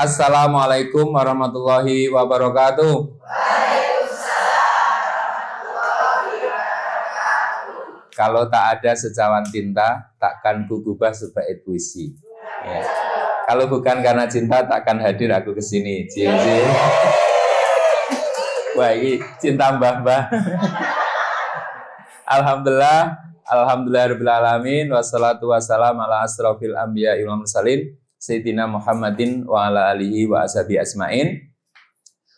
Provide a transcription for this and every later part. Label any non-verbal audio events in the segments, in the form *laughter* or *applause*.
Assalamualaikum warahmatullahi wabarakatuh. Kalau tak ada secawan cinta, takkan kugubah sebagai puisi. Ya. Kalau bukan karena cinta, takkan hadir aku ke sini. Wah, ini cinta mbah mbah. Alhamdulillah, Alhamdulillah Alamin Wassalatu warahmatullahi ala Sayyidina Muhammadin wa ala alihi wa ashabi asmain.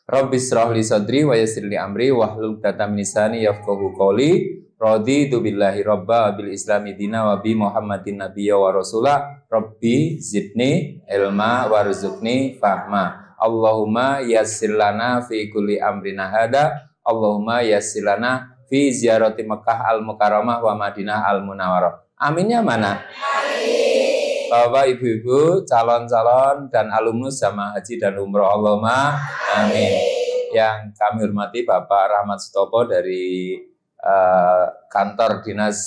Rabbi israh li sadri wa yasir li amri wa hlul datam lisani yafqahu qawli. tu billahi robba bil islami dina wa bi Muhammadin Nabiya wa rasulah. Rabbi zidni ilma warzuqni fahma. Allahumma yassir lana fi kulli amri nahada Allahumma yasilana fi ziyarati Mekah al-Mukarramah wa Madinah al-Munawwarah. Aminnya mana? Amin bapak, ibu-ibu, calon-calon dan alumnus jamaah haji dan umroh Allahumma amin. Yang kami hormati Bapak Rahmat Sutopo dari uh, kantor dinas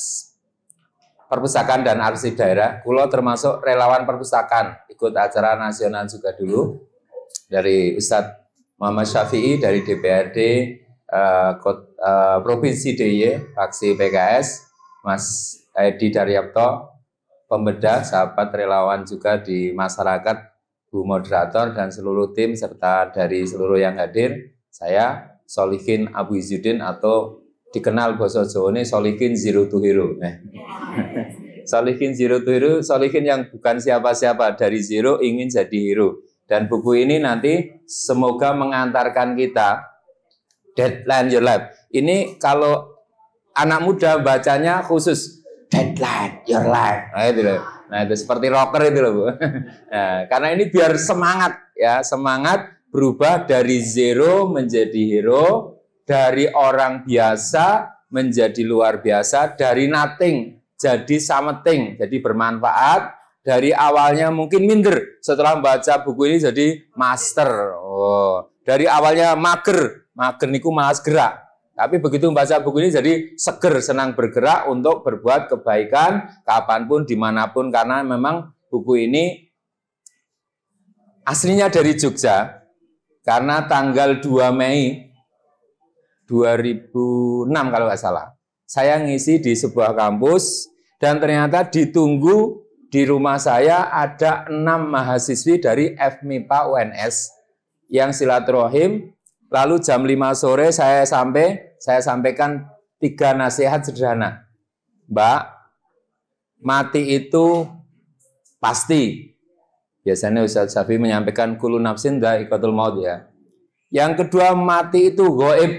perpustakaan dan arsip daerah. Kulo termasuk relawan perpustakaan ikut acara nasional juga dulu dari Ustadz Muhammad Syafi'i dari DPRD uh, eh, Kod, uh, eh, Provinsi DIY, fraksi PKS, Mas Edi Daryapto, Pembedah, sahabat relawan juga di masyarakat, Bu Moderator dan seluruh tim serta dari seluruh yang hadir. Saya Solihin Abu Izzuddin atau dikenal Boso Jawa ini Solihin Zero to Hero. Nah. *laughs* Solihin Zero to Hero, Solihin yang bukan siapa-siapa dari zero ingin jadi hero. Dan buku ini nanti semoga mengantarkan kita deadline your life. Ini kalau anak muda bacanya khusus deadline your life. Nah itu loh. Nah itu seperti rocker itu loh bu. *laughs* Nah, karena ini biar semangat ya semangat berubah dari zero menjadi hero, dari orang biasa menjadi luar biasa, dari nothing jadi something, jadi bermanfaat. Dari awalnya mungkin minder, setelah membaca buku ini jadi master. Oh, dari awalnya mager, mager niku malas gerak tapi begitu membaca buku ini jadi seger, senang bergerak untuk berbuat kebaikan kapanpun, dimanapun. Karena memang buku ini aslinya dari Jogja. Karena tanggal 2 Mei 2006 kalau nggak salah. Saya ngisi di sebuah kampus dan ternyata ditunggu di rumah saya ada enam mahasiswi dari FMIPA UNS yang silaturahim Lalu jam 5 sore saya sampai, saya sampaikan tiga nasihat sederhana. Mbak, mati itu pasti. Biasanya Ustaz Syafi'i menyampaikan kulu nafsin ikutul maut ya. Yang kedua mati itu goib.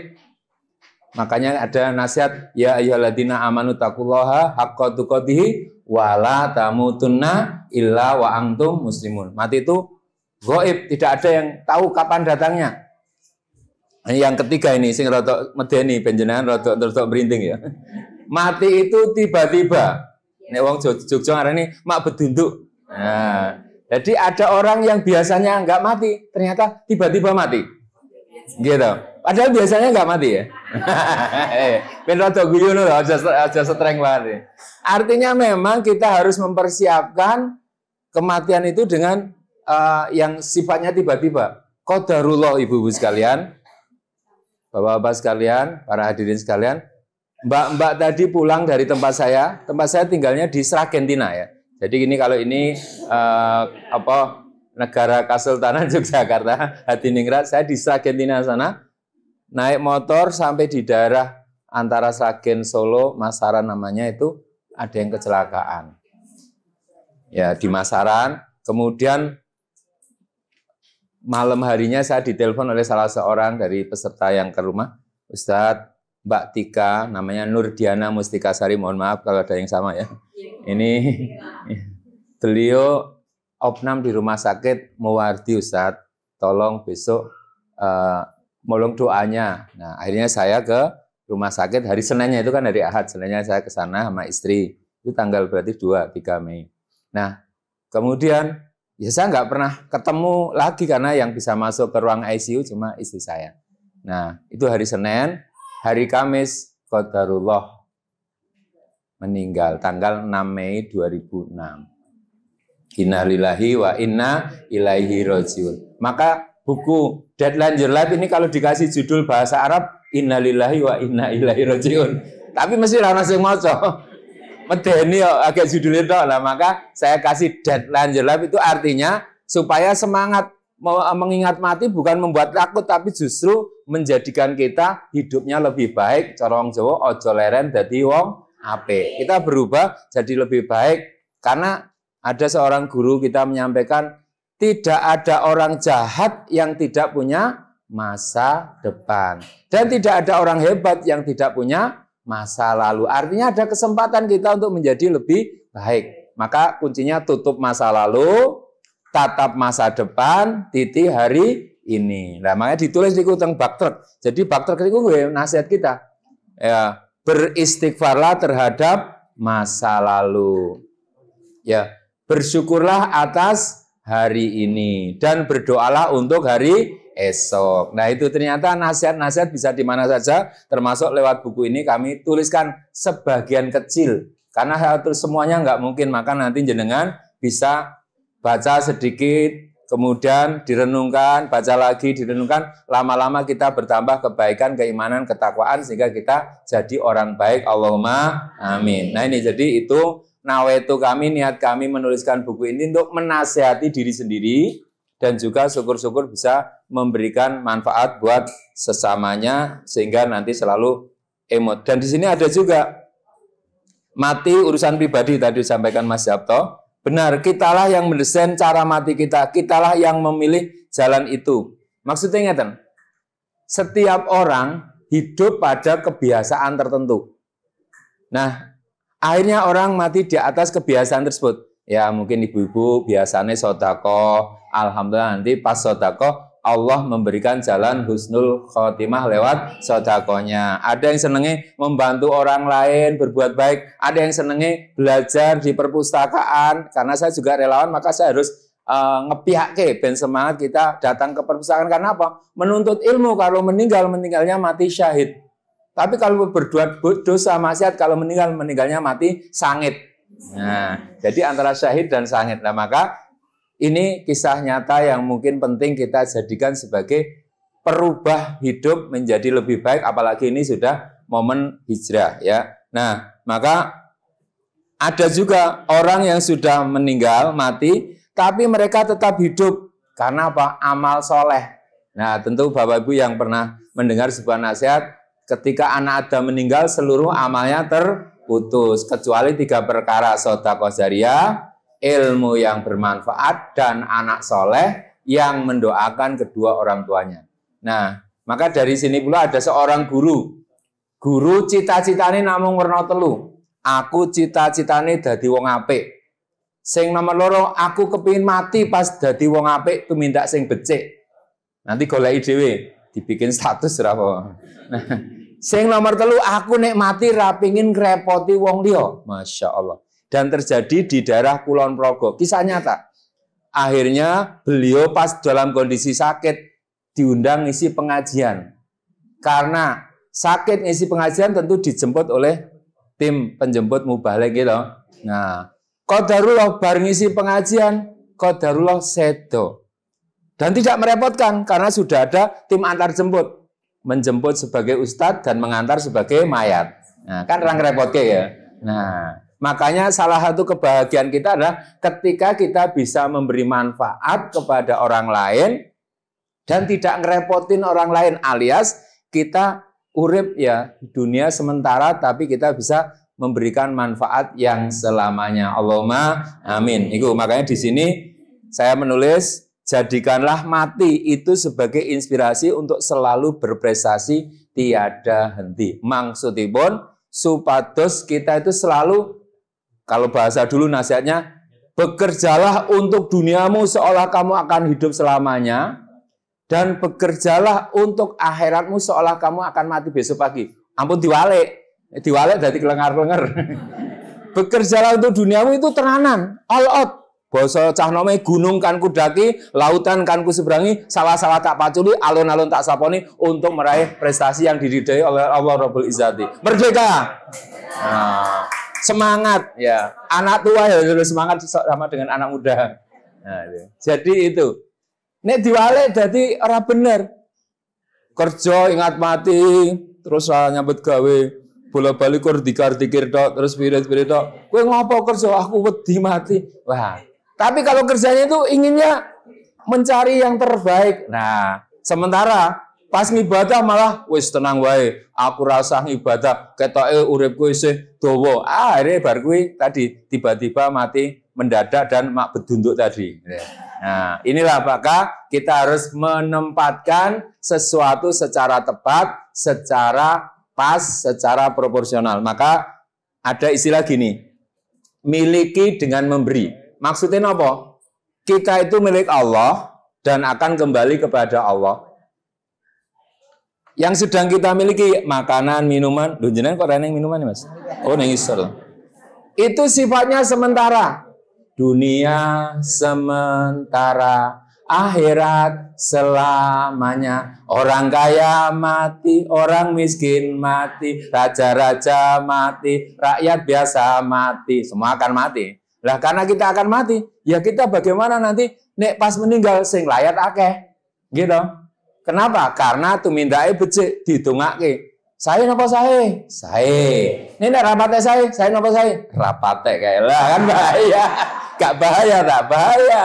Makanya ada nasihat ya ayyuhalladzina amanu taqullaha haqqa tuqatih wala tamutunna illa wa antum muslimun. Mati itu goib, tidak ada yang tahu kapan datangnya. Yang ketiga ini sing rotok medeni penjenengan rotok rotok berinting ya. Mati itu tiba-tiba. Nek wong Jogja ini mak bedunduk. Nah, jadi ada orang yang biasanya enggak mati, ternyata tiba-tiba mati. Gitu. Padahal biasanya enggak mati ya. *laughs* Eh, ben rada guyu lho aja aja streng banget. Artinya memang kita harus mempersiapkan kematian itu dengan uh, yang sifatnya tiba-tiba. Qadarullah ibu-ibu sekalian, Bapak-bapak sekalian, para hadirin sekalian, mbak-mbak tadi pulang dari tempat saya. Tempat saya tinggalnya di Sragentina ya. Jadi ini kalau ini eh, apa negara Kasultanan *laughs* Yogyakarta, Hadiningrat, saya di Sragentina sana. Naik motor sampai di daerah antara Sragen Solo, Masaran namanya itu ada yang kecelakaan. Ya di Masaran, kemudian malam harinya saya ditelepon oleh salah seorang dari peserta yang ke rumah, Ustadz, Mbak Tika, namanya Nur Diana Mustikasari, mohon maaf kalau ada yang sama ya. Ini *laughs* beliau opnam di rumah sakit Mewardi Ustadz, tolong besok uh, molong doanya. Nah akhirnya saya ke rumah sakit hari Seninnya itu kan dari Ahad, Seninnya saya ke sana sama istri. Itu tanggal berarti 2, 3 Mei. Nah kemudian Ya saya nggak pernah ketemu lagi karena yang bisa masuk ke ruang ICU cuma istri saya. Nah, itu hari Senin, hari Kamis, Qadarullah meninggal tanggal 6 Mei 2006. Innalillahi wa inna ilaihi rojiun. Maka buku Deadline Your Life ini kalau dikasih judul bahasa Arab, Innalillahi wa inna ilaihi rojiun. Tapi mesti orang yang maca medeni ya, agak judulnya toh lah maka saya kasih deadline lagi itu artinya supaya semangat mengingat mati bukan membuat takut tapi justru menjadikan kita hidupnya lebih baik corong jowo ojo leren dadi wong HP. kita berubah jadi lebih baik karena ada seorang guru kita menyampaikan tidak ada orang jahat yang tidak punya masa depan dan tidak ada orang hebat yang tidak punya masa lalu. Artinya ada kesempatan kita untuk menjadi lebih baik. Maka kuncinya tutup masa lalu, tatap masa depan, titi hari ini. Nah, makanya ditulis di kutang bakter. Jadi bakter itu gue nasihat kita. Ya, beristighfarlah terhadap masa lalu. Ya, bersyukurlah atas hari ini dan berdoalah untuk hari esok. Nah itu ternyata nasihat-nasihat bisa di mana saja, termasuk lewat buku ini kami tuliskan sebagian kecil. Karena hal itu semuanya nggak mungkin, maka nanti jenengan bisa baca sedikit, kemudian direnungkan, baca lagi, direnungkan, lama-lama kita bertambah kebaikan, keimanan, ketakwaan, sehingga kita jadi orang baik. Allahumma amin. Nah ini jadi itu Nah, itu kami, niat kami menuliskan buku ini untuk menasehati diri sendiri, dan juga syukur-syukur bisa memberikan manfaat buat sesamanya sehingga nanti selalu emot. Dan di sini ada juga mati urusan pribadi tadi disampaikan Mas Yapto. Benar, kitalah yang mendesain cara mati kita, kitalah yang memilih jalan itu. Maksudnya ingatan, setiap orang hidup pada kebiasaan tertentu. Nah, akhirnya orang mati di atas kebiasaan tersebut. Ya mungkin ibu-ibu biasanya sodako, Alhamdulillah nanti pas sodako Allah memberikan jalan husnul khotimah lewat sodakonya. Ada yang senengnya membantu orang lain berbuat baik. Ada yang senengnya belajar di perpustakaan. Karena saya juga relawan maka saya harus uh, eh, ngepihak ke ben semangat kita datang ke perpustakaan. Karena apa? Menuntut ilmu kalau meninggal, meninggalnya mati syahid. Tapi kalau berbuat dosa maksiat, kalau meninggal, meninggalnya mati sangit. Nah, jadi antara syahid dan sangit. Nah, maka ini kisah nyata yang mungkin penting kita jadikan sebagai perubah hidup menjadi lebih baik apalagi ini sudah momen hijrah ya. Nah, maka ada juga orang yang sudah meninggal, mati, tapi mereka tetap hidup. Karena apa? Amal soleh. Nah, tentu Bapak Ibu yang pernah mendengar sebuah nasihat, ketika anak Adam meninggal, seluruh amalnya terputus. Kecuali tiga perkara, sodako jariah, ilmu yang bermanfaat, dan anak soleh yang mendoakan kedua orang tuanya. Nah, maka dari sini pula ada seorang guru. Guru cita-citane namung werna telu. Aku cita-citane dadi wong apik. Sing nomor loro, aku kepingin mati pas dadi wong apik tumindak sing becik. Nanti goleki dhewe, dibikin status ora Nah, sing nomor telu, aku nek mati ra pengin ngrepoti wong liya. Masya Allah dan terjadi di daerah Kulon Progo. Kisah nyata. Akhirnya beliau pas dalam kondisi sakit diundang ngisi pengajian. Karena sakit ngisi pengajian tentu dijemput oleh tim penjemput mubalik gitu. Nah, kodarullah bareng ngisi pengajian, kodarullah sedo. Dan tidak merepotkan karena sudah ada tim antar jemput. Menjemput sebagai ustadz dan mengantar sebagai mayat. Nah, kan orang repot ya. Nah, Makanya salah satu kebahagiaan kita adalah ketika kita bisa memberi manfaat kepada orang lain dan tidak ngerepotin orang lain alias kita urip ya dunia sementara tapi kita bisa memberikan manfaat yang selamanya. Allahumma amin. Itu makanya di sini saya menulis jadikanlah mati itu sebagai inspirasi untuk selalu berprestasi tiada henti. Maksudipun supados kita itu selalu kalau bahasa dulu nasihatnya, bekerjalah untuk duniamu seolah kamu akan hidup selamanya, dan bekerjalah untuk akhiratmu seolah kamu akan mati besok pagi. Ampun diwalek, eh, diwalek dari kelengar lengar *laughs* bekerjalah untuk duniamu itu tenanan, all out. cah nome gunung kan kudaki, lautan kan seberangi, salah sawah tak paculi, alun-alun tak saponi untuk meraih prestasi yang dididai oleh Allah Rabbul Izzati. Merdeka! Nah semangat ya. Anak tua ya harus semangat sama dengan anak muda. Nah, ya. Jadi itu. Nek diwale jadi ora bener. Kerja ingat mati, terus nyambut gawe bola balik kur dikar dikir tok terus pirit pirit tok kue ngopo kerja aku wedi mati wah tapi kalau kerjanya itu inginnya mencari yang terbaik nah sementara Pas ngibadah malah wis tenang wae. Aku rasa ngibadah ketoke uripku isih dawa. Ah, akhirnya bar kuwi tadi tiba-tiba mati mendadak dan mak bedunduk tadi. Nah, inilah maka kita harus menempatkan sesuatu secara tepat, secara pas, secara proporsional. Maka ada istilah gini, miliki dengan memberi. Maksudnya apa? Kita itu milik Allah dan akan kembali kepada Allah. Yang sedang kita miliki makanan, minuman. dunjenan kok reneng minuman nih ya, Mas? Oh, neng isor. Itu sifatnya sementara. Dunia sementara, akhirat selamanya. Orang kaya mati, orang miskin mati, raja-raja mati, rakyat biasa mati, semua akan mati. Lah karena kita akan mati, ya kita bagaimana nanti nek pas meninggal sing layat akeh. Gitu. Kenapa? Karena minta di becik didongake. Saya napa saya? Saya. Ini nek rapate saya, saya napa saya? Rapate kayak lah kan bahaya. Gak bahaya, tak bahaya.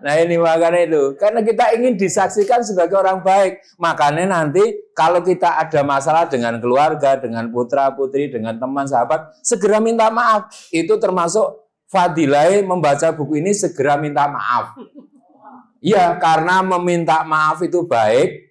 Nah ini makanya itu. Karena kita ingin disaksikan sebagai orang baik. Makanya nanti kalau kita ada masalah dengan keluarga, dengan putra, putri, dengan teman, sahabat, segera minta maaf. Itu termasuk Fadilai membaca buku ini segera minta maaf. Iya, karena meminta maaf itu baik,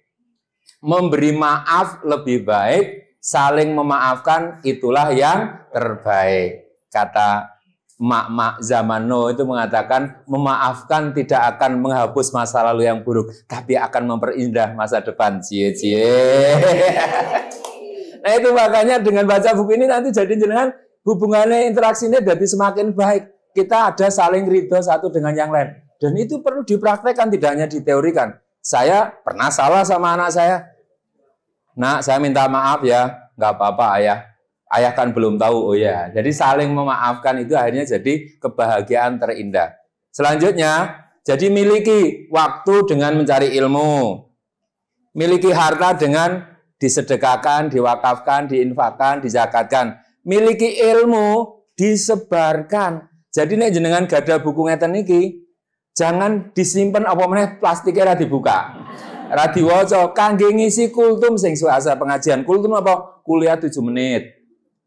memberi maaf lebih baik, saling memaafkan itulah yang terbaik. Kata mak-mak zaman no itu mengatakan memaafkan tidak akan menghapus masa lalu yang buruk, tapi akan memperindah masa depan. Cie cie. *laughs* Nah itu makanya dengan baca buku ini nanti jadi jenengan hubungannya interaksinya jadi semakin baik. Kita ada saling ridho satu dengan yang lain. Dan itu perlu dipraktekkan, tidak hanya diteorikan. Saya pernah salah sama anak saya. Nah, saya minta maaf ya. Nggak apa-apa ayah. Ayah kan belum tahu, oh ya. Jadi saling memaafkan itu akhirnya jadi kebahagiaan terindah. Selanjutnya, jadi miliki waktu dengan mencari ilmu. Miliki harta dengan disedekahkan, diwakafkan, diinfakkan, dizakatkan. Miliki ilmu disebarkan. Jadi nek jenengan gada buku ngeten niki, Jangan disimpan apa meneh plastiknya ra dibuka. Ra diwaca kangge ngisi kultum sing suasa pengajian. Kultum apa? Kuliah 7 menit.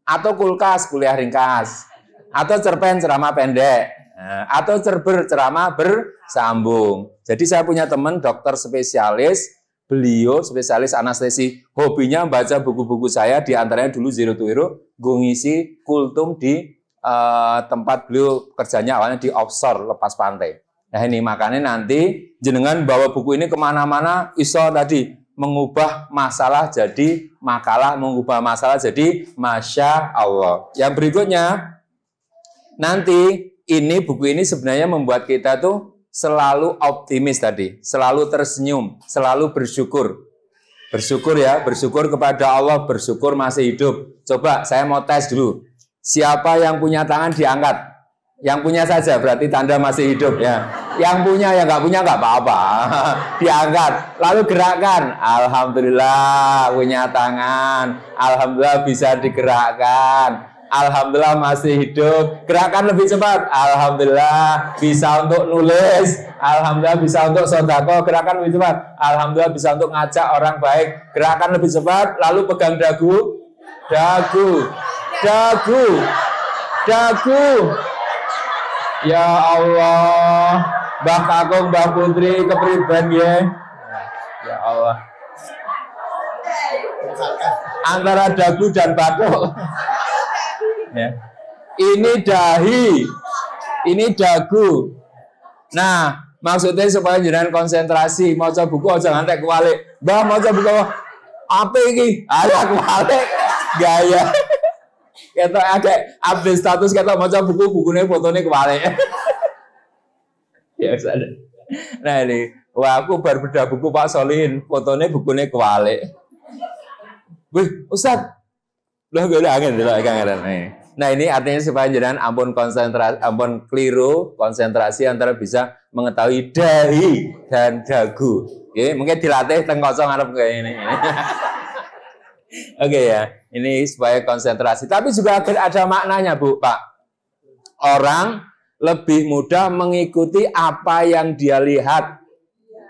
Atau kulkas kuliah ringkas. Atau cerpen ceramah pendek. Nah, atau cerber ceramah bersambung. Jadi saya punya teman dokter spesialis beliau spesialis anestesi hobinya baca buku-buku saya di antaranya dulu Zero to Hero gue ngisi kultum di uh, tempat beliau kerjanya awalnya di offshore lepas pantai Nah ini makanya nanti jenengan bawa buku ini kemana-mana iso tadi mengubah masalah jadi makalah, mengubah masalah jadi masya Allah. Yang berikutnya nanti ini buku ini sebenarnya membuat kita tuh selalu optimis tadi, selalu tersenyum, selalu bersyukur. Bersyukur ya, bersyukur kepada Allah, bersyukur masih hidup. Coba saya mau tes dulu. Siapa yang punya tangan diangkat? Yang punya saja berarti tanda masih hidup ya. Yang punya yang nggak punya nggak apa-apa. *laughs* Diangkat. Lalu gerakkan. Alhamdulillah punya tangan. Alhamdulillah bisa digerakkan. Alhamdulillah masih hidup. Gerakan lebih cepat. Alhamdulillah bisa untuk nulis. Alhamdulillah bisa untuk sodako. Gerakan lebih cepat. Alhamdulillah bisa untuk ngajak orang baik. Gerakan lebih cepat. Lalu pegang dagu. Dagu. Dagu. Dagu. Ya Allah. Mbah Kakung, Mbah Putri, kepriban ya. Ya Allah. Antara dagu dan batuk. Ya. Ini dahi, ini dagu. Nah, maksudnya supaya jenengan konsentrasi, maca buku aja ngantek kualik. Mbah maca buku apa ini? Ala kualik gaya. Kita agak update status kita maca buku bukunya fotonya kualik ya sana. Nah ini, wah aku baru bedah buku Pak Solihin, fotonya bukunya kewalik. Wih, Ustaz, loh gue udah angin, udah kangen nih. Nah ini artinya supaya jangan ampun konsentrasi, ampun keliru konsentrasi antara bisa mengetahui dahi dan dagu. Oke, mungkin dilatih tengkosong harap kayak ini. *laughs* Oke ya, ini supaya konsentrasi. Tapi juga ada maknanya bu, Pak. Orang lebih mudah mengikuti apa yang dia lihat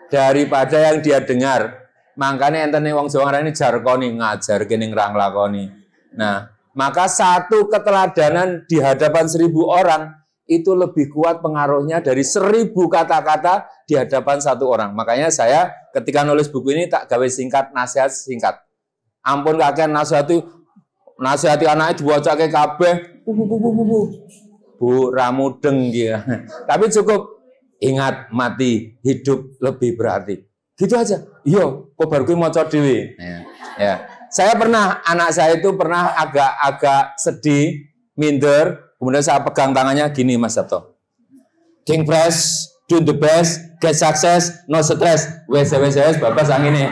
daripada yang dia dengar. Makanya enten wong Jawa ini jarkoni ngajar kene ngrang lakoni. Nah, maka satu keteladanan di hadapan seribu orang itu lebih kuat pengaruhnya dari seribu kata-kata di hadapan satu orang. Makanya saya ketika nulis buku ini tak gawe singkat, nasihat singkat. Ampun kakek nasihat nasihati, nasihati anaknya buat ke kabeh. Bu Ramudeng gitu. *laughs* Tapi cukup ingat mati hidup lebih berarti. Gitu aja. Iya, kok baru gue mau dewi. Iya. Ya. Saya pernah anak saya itu pernah agak-agak sedih, minder. Kemudian saya pegang tangannya gini Mas Sabto. King press, do the best, get success, no stress. Wes wes wes bapak sang ini.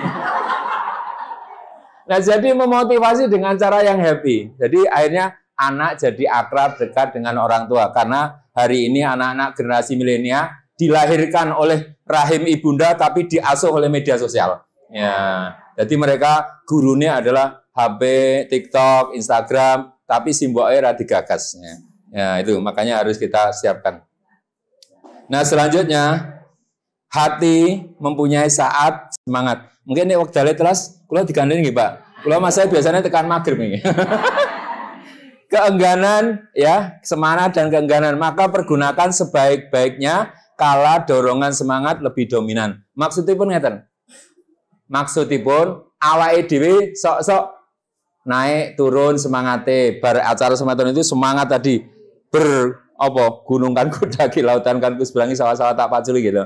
Nah, jadi memotivasi dengan cara yang happy. Jadi akhirnya anak jadi akrab dekat dengan orang tua karena hari ini anak-anak generasi milenial dilahirkan oleh rahim ibunda tapi diasuh oleh media sosial. Ya. Jadi mereka gurunya adalah HP, TikTok, Instagram, tapi simbol air digagas. Ya, ya, itu makanya harus kita siapkan. Nah, selanjutnya hati mempunyai saat semangat. Mungkin ini waktu telas kalau digandeng nih, Pak. Kalau mas saya biasanya tekan maghrib nih. *laughs* keengganan ya, semangat dan keengganan, maka pergunakan sebaik-baiknya kala dorongan semangat lebih dominan. Maksudipun ngeten. Maksudipun awake dhewe sok-sok naik turun semangate bar acara semangat itu semangat tadi ber apa gunung kan kuda *laughs* lautan kan ku seberangi sawah-sawah tak paculi gitu.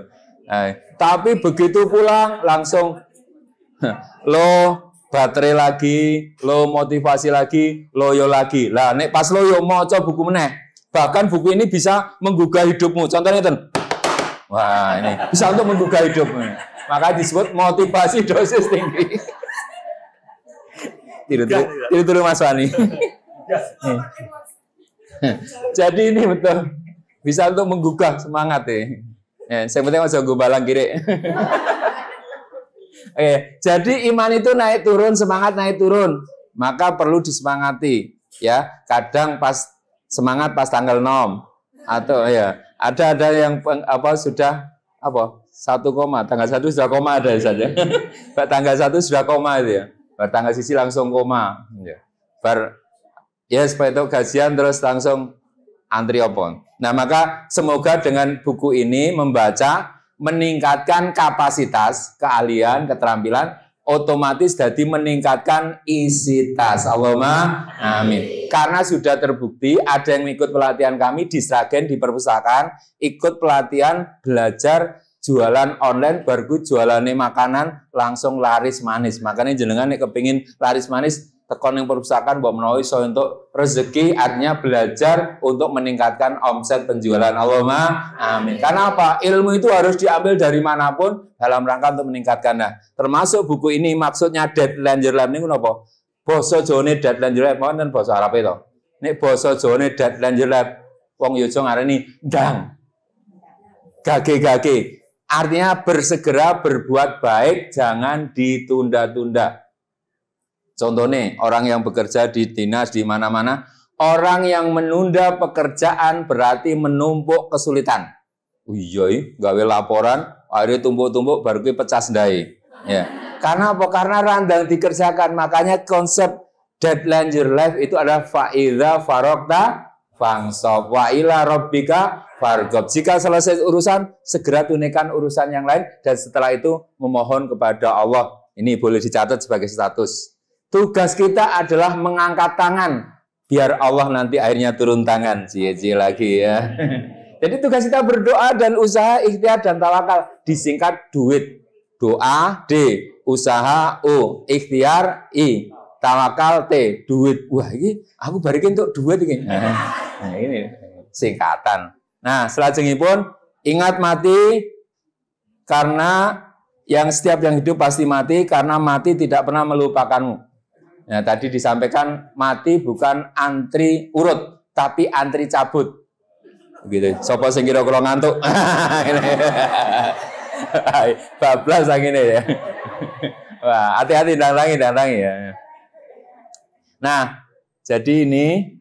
eh, tapi begitu pulang langsung *laughs* lo baterai lagi, lo motivasi lagi, loyo lagi. Lah nek pas loyo maca buku meneh. Bahkan buku ini bisa menggugah hidupmu. Contohnya ten. Wah, ini bisa untuk menggugah hidupmu. Maka disebut motivasi dosis tinggi. Tidur dulu, tidur Mas Wani. Jadi ini betul bisa untuk menggugah semangat ya. Eh, saya eh, penting aja gue balang kiri. Oke, jadi iman itu naik turun, semangat naik turun. Maka perlu disemangati, ya. Kadang pas semangat pas tanggal nom, atau ya, ada ada yang apa sudah apa? satu koma, tanggal satu sudah koma ada saja. Ya. *laughs* Bar tanggal satu sudah koma itu ya. Bar tanggal sisi langsung koma. Ya. Bar ya supaya itu gajian terus langsung antriopon. Nah maka semoga dengan buku ini membaca meningkatkan kapasitas, keahlian, keterampilan, otomatis jadi meningkatkan isi tas. Allahumma amin. Karena sudah terbukti ada yang ikut pelatihan kami di Sragen di perpustakaan, ikut pelatihan belajar jualan online baru jualannya makanan langsung laris manis. Makanya jenengan nih kepingin laris manis tekon yang perusahaan bahwa menawi so untuk rezeki artinya belajar untuk meningkatkan omset penjualan Allahumma amin. Karena apa? Ilmu itu harus diambil dari manapun dalam rangka untuk meningkatkan. Nah, termasuk buku ini maksudnya deadline jerlam ini kenapa Basa Jawane deadline jerlam dan basa Arab itu. Nih basa Jawane deadline jerlam wong hari ya ini dang. Gage-gage. Artinya bersegera berbuat baik, jangan ditunda-tunda Contohnya, orang yang bekerja di dinas di mana-mana, orang yang menunda pekerjaan berarti menumpuk kesulitan. Oh iya, gawe laporan, akhirnya tumpuk-tumpuk, baru pecah sendai. Ya. Karena apa? Karena randang dikerjakan. Makanya konsep deadline your life itu adalah fa'idha farokta fangsob wa'ila robbika fargob. Jika selesai urusan, segera tunaikan urusan yang lain dan setelah itu memohon kepada Allah. Ini boleh dicatat sebagai status. Tugas kita adalah mengangkat tangan. Biar Allah nanti akhirnya turun tangan. cie lagi ya. *laughs* Jadi tugas kita berdoa dan usaha, ikhtiar dan tawakal. Disingkat duit. Doa D. Usaha U. Ikhtiar I. Tawakal T. Duit. Wah ini aku barikin untuk duit ini. *laughs* Nah ini singkatan. Nah selanjutnya pun ingat mati karena yang setiap yang hidup pasti mati karena mati tidak pernah melupakanmu. Nah, tadi disampaikan mati bukan antri urut, tapi antri cabut. Gitu. Sopo sing kira kula ngantuk. *laughs* Bablas sang ini ya. Wah, hati-hati dandangi, dandangi ya. Nah, jadi ini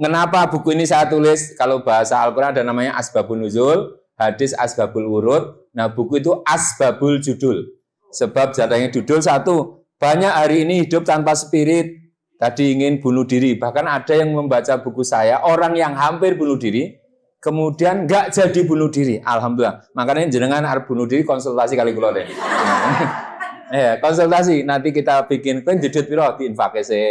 kenapa buku ini saya tulis kalau bahasa Al-Qur'an ada namanya Asbabun Nuzul, hadis Asbabul Urut. Nah, buku itu Asbabul Judul. Sebab jatahnya judul satu, banyak hari ini hidup tanpa spirit, tadi ingin bunuh diri. Bahkan ada yang membaca buku saya, orang yang hampir bunuh diri, kemudian nggak jadi bunuh diri. Alhamdulillah. Makanya jenengan harus bunuh diri konsultasi kali kulo deh. *laughs* ya, konsultasi nanti kita bikin kan jujur, piro diinfake se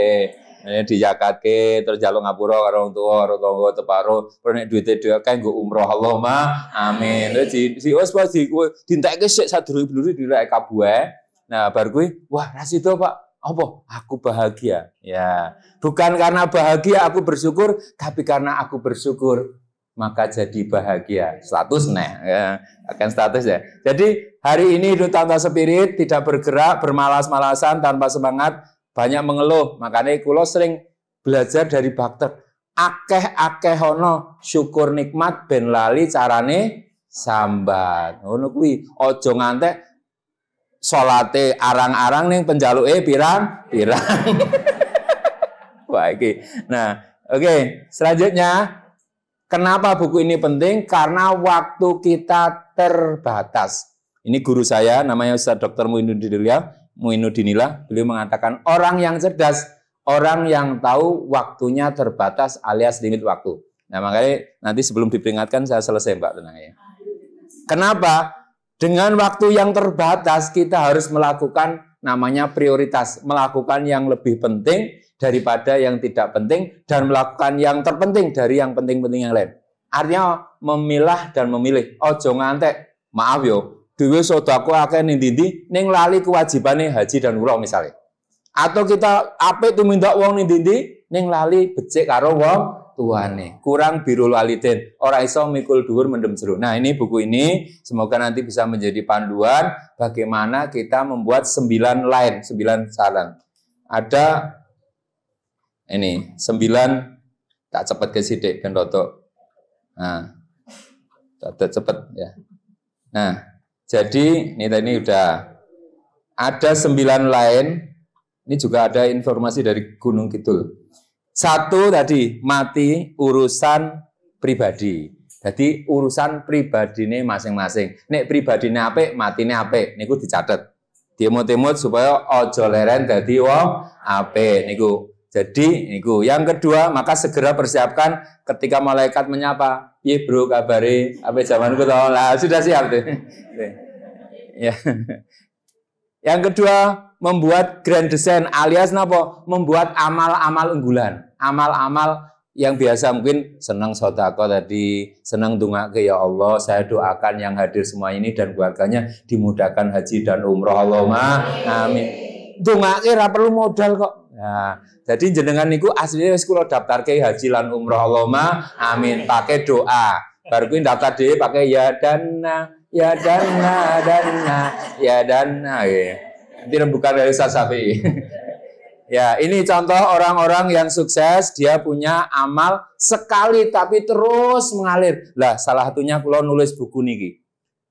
eh, di jakarta terus jalur ngapura karo orang tua orang tua teparo terus nek duwite dhewe kae nggo umroh Allahumma amin terus di si wis pas di dintekke sik dulu di dilek kabue. Nah, bar gue, wah nasi itu Apa? Aku bahagia. Ya. Bukan karena bahagia aku bersyukur, tapi karena aku bersyukur maka jadi bahagia. Status nih, ya. akan status ya. Jadi hari ini hidup tanpa spirit, tidak bergerak, bermalas-malasan, tanpa semangat, banyak mengeluh. Makanya kulo sering belajar dari bakter. Akeh-akeh hono, syukur nikmat ben lali carane sambat. Ngono kuwi aja ngantek solate arang-arang penjalu eh pirang-pirang. *laughs* Wah, iki. Nah, oke, okay. selanjutnya kenapa buku ini penting? Karena waktu kita terbatas. Ini guru saya namanya Ustaz Dr. Muinuddinillah, Muinuddinillah, beliau mengatakan orang yang cerdas, orang yang tahu waktunya terbatas alias limit waktu. Nah, makanya nanti sebelum diperingatkan saya selesai, Mbak, tenang ya. Kenapa? Dengan waktu yang terbatas kita harus melakukan namanya prioritas, melakukan yang lebih penting daripada yang tidak penting dan melakukan yang terpenting dari yang penting-penting yang lain. Artinya memilah dan memilih. Oh Ojo ngantek. Maaf yo, duwe sodaku akan nindindi, ning lali kewajibane haji dan umroh misalnya. Atau kita apa itu minta uang nindindi, ning lali becek karo wong tuane. Hmm. Kurang biru walidin, ora iso mikul dhuwur mendem jero. Nah, ini buku ini semoga nanti bisa menjadi panduan bagaimana kita membuat sembilan lain sembilan saran. Ada ini sembilan tak cepat ke sidik ben rotok. Nah, tak cepat ya. Nah, jadi ini tadi udah ada sembilan lain. Ini juga ada informasi dari Gunung Kidul. Satu tadi mati urusan pribadi. Jadi urusan pribadi pribadine masing-masing. Nek pribadine mati matine apik. Niku dicatat, diemut timut supaya ojo leren Jadi wong apa. niku. Jadi niku. Yang kedua, maka segera persiapkan ketika malaikat menyapa, Iya bro kabari, Apa zamanku tau Lah sudah siap deh. *laughs* ya. Yang kedua, membuat grand design alias napa? Membuat amal-amal unggulan, amal-amal yang biasa mungkin senang sodako tadi, senang dunga ke ya Allah, saya doakan yang hadir semua ini dan keluarganya dimudahkan haji dan umroh Allahumma. Amin. Dunga ke perlu modal kok. Nah, jadi jenengan niku aslinya sekolah daftar daftarke haji lan umroh Allahumma. Amin. Pakai doa. Baru ini daftar dhewe pakai ya dana ya dana dana ya dana ya. ini bukan dari Ustaz Sapi. *laughs* ya, ini contoh orang-orang yang sukses, dia punya amal sekali tapi terus mengalir. Lah, salah satunya kulo nulis buku niki.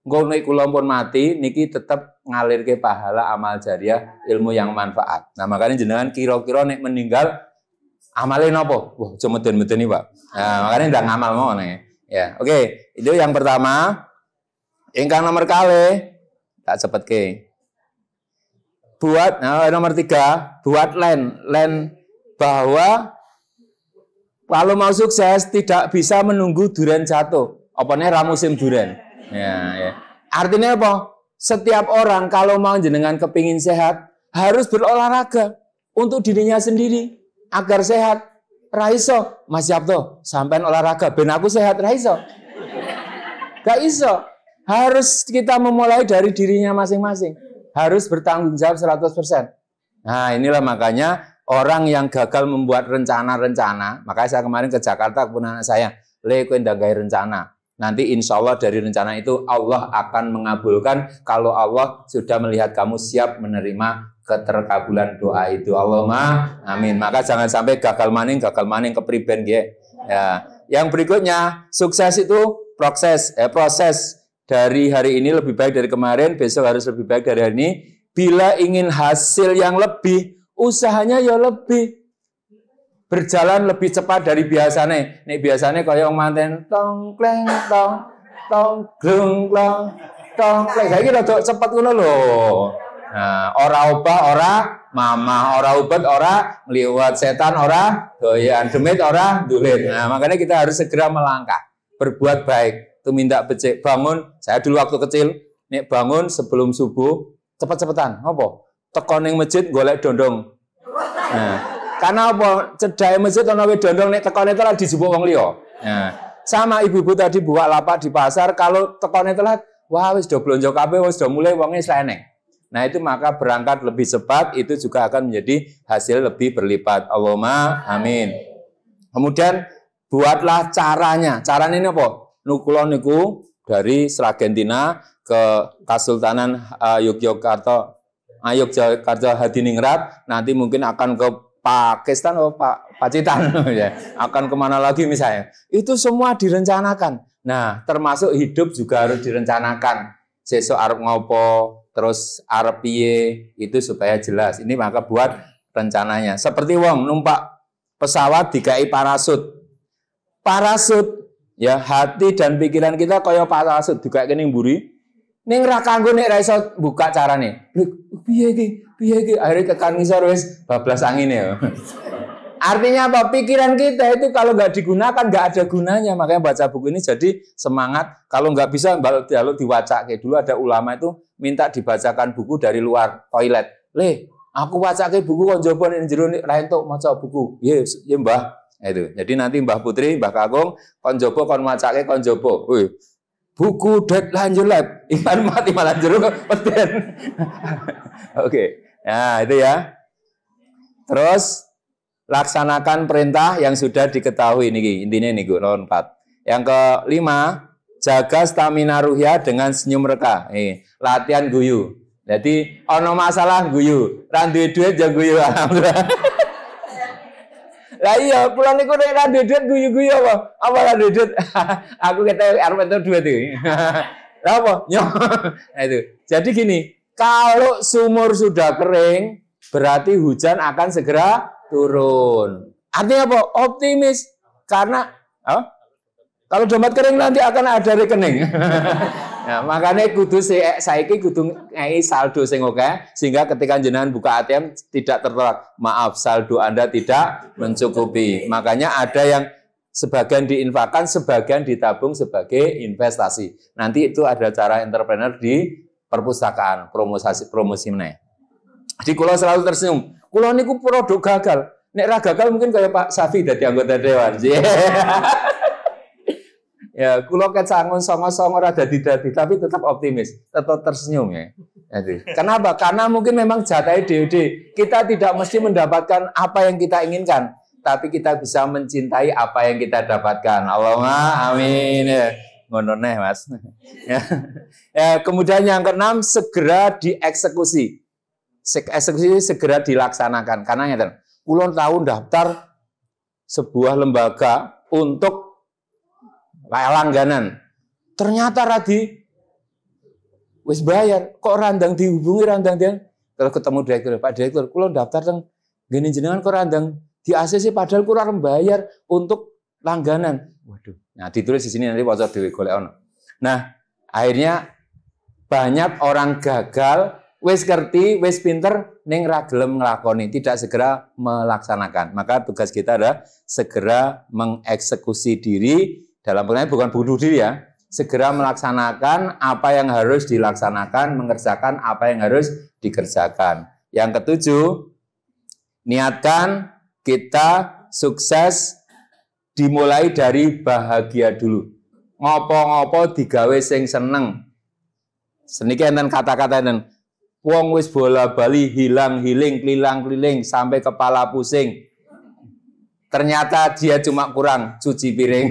Gue naik pun mati niki tetap ngalir ke pahala amal jariah ilmu yang manfaat. Nah, makanya jenengan kira-kira nih meninggal amalnya nopo. Wah, cuma tuh nih Pak. Nah, makanya udah ngamal mau nih. Ya. ya, oke. Itu yang pertama. Ingkang nomor kali tak cepat ke. Buat nah, eh, nomor tiga, buat len len bahwa kalau mau sukses tidak bisa menunggu duren jatuh. Apa ra ramusim duren. Ya, ya. Artinya apa? Setiap orang kalau mau jenengan kepingin sehat harus berolahraga untuk dirinya sendiri agar sehat. Raiso, Mas Yapto, sampai olahraga ben aku sehat Raiso. Gak iso harus kita memulai dari dirinya masing-masing. Harus bertanggung jawab 100%. Nah, inilah makanya orang yang gagal membuat rencana-rencana, makanya saya kemarin ke Jakarta pun anak saya, le dagai rencana. Nanti insya Allah dari rencana itu Allah akan mengabulkan kalau Allah sudah melihat kamu siap menerima keterkabulan doa itu. Allah ma, amin. Maka jangan sampai gagal maning, gagal maning ke kepriben Ya. Yang berikutnya, sukses itu proses, eh, proses dari hari ini lebih baik dari kemarin, besok harus lebih baik dari hari ini. Bila ingin hasil yang lebih, usahanya ya lebih. Berjalan lebih cepat dari biasanya. Ini biasanya kaya yang manten tong kleng tong tong gleng tong tong kleng. kira rada cepet ngono lho. Nah, ora obah ora mama, ora ubat, ora ngliwat setan ora doyan demit ora dulit. Nah, makanya kita harus segera melangkah, berbuat baik itu minta bangun. Saya dulu waktu kecil nek bangun sebelum subuh cepet-cepetan. Apa? Teko ning masjid golek dondong. Nah, karena apa? Cedai masjid ana dondong nek tekone telat dijupuk wong liya. Nah, sama ibu-ibu tadi buka lapak di pasar kalau tekone telat wah wis do blonjo kabeh wis do mulai wonge eneng Nah itu maka berangkat lebih cepat itu juga akan menjadi hasil lebih berlipat. Allahumma amin. Kemudian buatlah caranya. Caranya ini apa? Nukulon niku dari Sragentina ke Kasultanan uh, Yogyakarta, uh, Yogyakarta Hadiningrat, nanti mungkin akan ke Pakistan atau oh, Pak Pacitan *laughs* oh, ya. akan kemana lagi misalnya itu semua direncanakan nah termasuk hidup juga harus direncanakan Seso Arab ngopo terus Arab piye itu supaya jelas ini maka buat rencananya seperti wong numpak pesawat dikai parasut parasut Ya, hati dan pikiran kita kaya parasut juga kene mburi. Ning ra kanggo nek ra iso buka carane. Piye iki? Piye iki? Akhire tekan ngisor wis bablas angine ya. *laughs* Artinya apa? Pikiran kita itu kalau nggak digunakan nggak ada gunanya. Makanya baca buku ini jadi semangat. Kalau nggak bisa baru dialog diwaca. Kayak dulu ada ulama itu minta dibacakan buku dari luar toilet. Leh, aku baca buku konjoban yang jeruk nih, tuh buku. Yes, ya mbah. Nah, itu. Jadi nanti Mbah Putri, Mbah Kakung, kon jopo kon macake kon jopo. Wih, buku deadline jelek, iman mati malah jeruk peten. *laughs* Oke. Nah, itu ya. Terus laksanakan perintah yang sudah diketahui ini intinya nih gue nomor empat. Yang kelima jaga stamina ruhia dengan senyum reka. Nih, latihan guyu. Jadi ono masalah guyu, randu duit jangan ya guyu *laughs* alhamdulillah. Lah iya, kula niku nek ra dedet guyu-guyu apa? Apa ra dedet? *laughs* Aku kata arep entuk duit iki. *laughs* Lah apa? Nah itu. Jadi gini, kalau sumur sudah kering, berarti hujan akan segera turun. Artinya apa? Optimis karena oh, kalau dompet kering nanti akan ada rekening. *laughs* Ya, makanya kudu eh, saiki kudu ngei saldo sing oke sehingga ketika jenengan buka ATM tidak tertolak. Maaf, saldo Anda tidak mencukupi. Makanya ada yang sebagian diinfakkan, sebagian ditabung sebagai investasi. Nanti itu ada cara entrepreneur di perpustakaan, promosi promosi meneh. di kulo selalu tersenyum. Kulo niku produk gagal. Nek ra gagal mungkin kayak Pak Safi dari anggota dewan. *laughs* Yeah. Ya, kulo ket sangun songo-songo rada tidak tapi tetap optimis, tetap tersenyum ya. Jadi, kenapa? Karena mungkin memang jatai DOD. Kita tidak mesti mendapatkan apa yang kita inginkan, tapi kita bisa mencintai apa yang kita dapatkan. Allahumma amin. Ya. Ngono neh, Mas. ya. ya kemudian yang keenam segera dieksekusi. Eksekusi segera dilaksanakan karena ngeten. Kulon tahu daftar sebuah lembaga untuk langganan. Ternyata Radi wis bayar, kok randang dihubungi randang dia. Kalau ketemu direktur, Pak Direktur, kulo daftar teng gini jenengan kok randang di ACC padahal kulo arep bayar untuk langganan. Waduh. Nah, ditulis di sini nanti wajar dhewe golek ono. Nah, akhirnya banyak orang gagal wis kerti, wis pinter ning ra gelem tidak segera melaksanakan. Maka tugas kita adalah segera mengeksekusi diri dalam pengertian bukan bunuh diri ya, segera melaksanakan apa yang harus dilaksanakan, mengerjakan apa yang harus dikerjakan. Yang ketujuh, niatkan kita sukses dimulai dari bahagia dulu. Ngopo-ngopo digawe sing seneng. Seniki enten kata-kata enten. Wong wis bola bali hilang hiling kelilang keliling sampai kepala pusing. Ternyata dia cuma kurang cuci piring.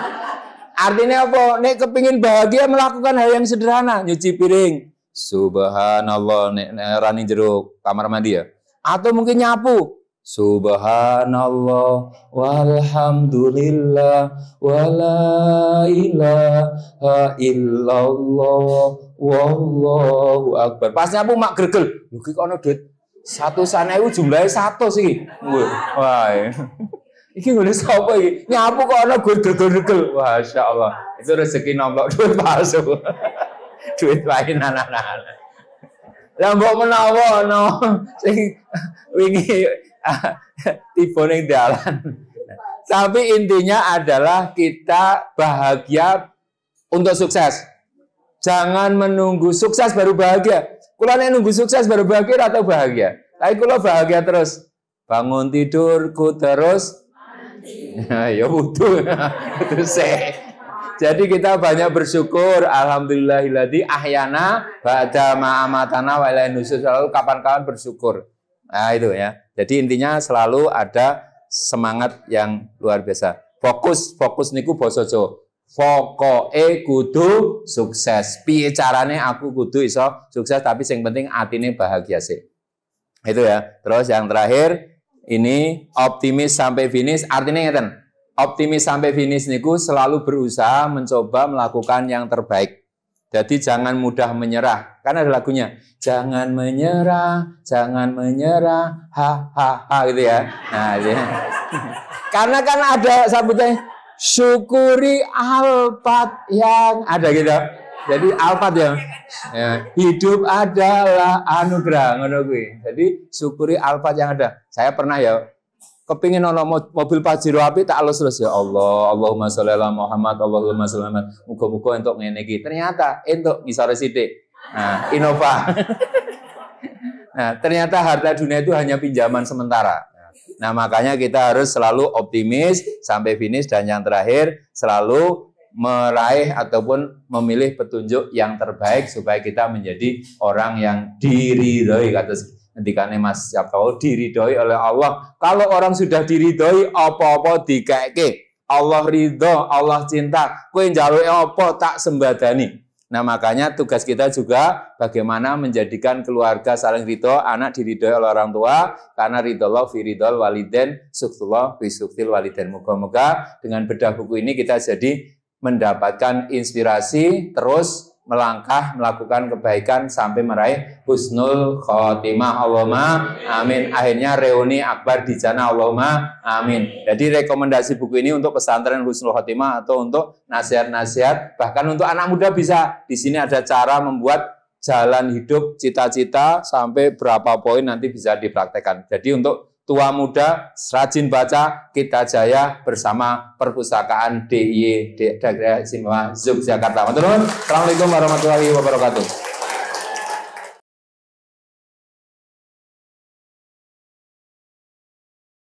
*laughs* Artinya apa? Nek kepingin bahagia melakukan hal yang sederhana, nyuci piring. Subhanallah, nek rani jeruk kamar mandi ya. Atau mungkin nyapu. Subhanallah walhamdulillah wala ilaha illallah wallahu akbar. Pas nyapu mak gregel. Lho kok ana duit satu sana itu jumlahnya satu sih. Wah. Iya. Iki gue sapa iki? Nyapu kok ana gol gedor gedor, Masya Allah. Itu rezeki nombok duit palsu. *laughs* duit lain anak-anak. Lah mbok menawa ana sing wingi *laughs* tiba ning dalan. Tapi intinya adalah kita bahagia untuk sukses. Jangan menunggu sukses baru bahagia. Kulo nek nunggu sukses baru bahagia atau bahagia. Tapi kulo bahagia terus. Bangun tidurku terus *laughs* ya butuh. *laughs* terus Jadi kita banyak bersyukur alhamdulillahilladzi ahyana ba'da ma'amatana wa ilaihi selalu kapan-kapan bersyukur. Nah, itu ya. Jadi intinya selalu ada semangat yang luar biasa. Fokus, fokus niku basa Jawa. Pokoke kudu sukses. Piye carane aku kudu iso sukses tapi sing penting atine bahagia sih. Itu ya. Terus yang terakhir ini optimis sampai finish artinya ngeten. Optimis sampai finish niku selalu berusaha mencoba melakukan yang terbaik. Jadi jangan mudah menyerah. Karena ada lagunya, jangan menyerah, jangan menyerah, ha ha ha gitu ya. Nah, ya. *laughs* Karena kan ada sambutannya, syukuri Alfat yang ada gitu. Jadi Alfat yang iya. ya, hidup adalah anugerah ngono kuwi. Jadi syukuri Alfat yang ada. Saya pernah ya kepingin nono mobil Pajero api tak alus terus ya Allah Allahumma sholli ala Muhammad Allahumma sholli ala muga-muga entuk ngene iki ternyata entuk bisa sithik nah Innova *laughs* nah ternyata harta dunia itu hanya pinjaman sementara Nah, makanya kita harus selalu optimis sampai finish dan yang terakhir selalu meraih ataupun memilih petunjuk yang terbaik supaya kita menjadi orang yang diridhoi kata ngendikane Mas Yakau oh, diridhoi oleh Allah. Kalau orang sudah diridhoi apa-apa dikeke. Allah ridho, Allah cinta. Kowe njaluke apa tak sembadani. Nah makanya tugas kita juga bagaimana menjadikan keluarga saling ridho, anak diridhoi oleh orang tua, karena ridho Allah fi ridhol waliden, suktullah fi suktil waliden. Moga-moga dengan bedah buku ini kita jadi mendapatkan inspirasi terus melangkah melakukan kebaikan sampai meraih husnul khotimah Allahumma amin akhirnya reuni akbar di jana Allahumma amin jadi rekomendasi buku ini untuk pesantren husnul khotimah atau untuk nasihat-nasihat bahkan untuk anak muda bisa di sini ada cara membuat jalan hidup cita-cita sampai berapa poin nanti bisa dipraktekkan jadi untuk tua muda, rajin baca, kita jaya bersama perpustakaan DIY Daerah Istimewa Yogyakarta. Teman-teman, Assalamualaikum warahmatullahi wabarakatuh.